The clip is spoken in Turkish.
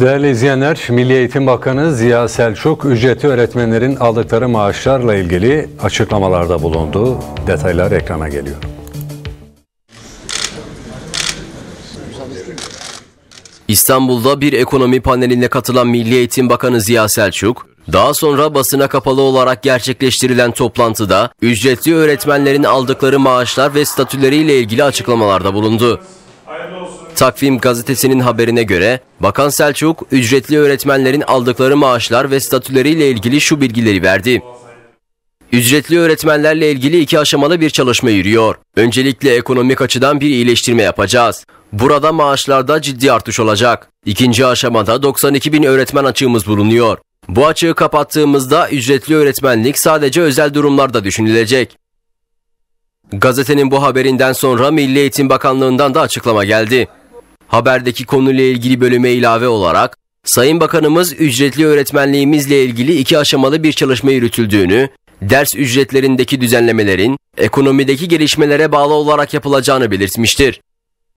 Değerli izleyenler, Milli Eğitim Bakanı Ziya Selçuk, ücretli öğretmenlerin aldıkları maaşlarla ilgili açıklamalarda bulundu. Detaylar ekrana geliyor. İstanbul'da bir ekonomi paneline katılan Milli Eğitim Bakanı Ziya Selçuk, daha sonra basına kapalı olarak gerçekleştirilen toplantıda ücretli öğretmenlerin aldıkları maaşlar ve statüleriyle ilgili açıklamalarda bulundu. Hayırlı olsun. Takvim gazetesinin haberine göre Bakan Selçuk ücretli öğretmenlerin aldıkları maaşlar ve statüleriyle ilgili şu bilgileri verdi. Ücretli öğretmenlerle ilgili iki aşamalı bir çalışma yürüyor. Öncelikle ekonomik açıdan bir iyileştirme yapacağız. Burada maaşlarda ciddi artış olacak. İkinci aşamada 92 bin öğretmen açığımız bulunuyor. Bu açığı kapattığımızda ücretli öğretmenlik sadece özel durumlarda düşünülecek. Gazetenin bu haberinden sonra Milli Eğitim Bakanlığı'ndan da açıklama geldi haberdeki konuyla ilgili bölüme ilave olarak Sayın Bakanımız ücretli öğretmenliğimizle ilgili iki aşamalı bir çalışma yürütüldüğünü, ders ücretlerindeki düzenlemelerin ekonomideki gelişmelere bağlı olarak yapılacağını belirtmiştir.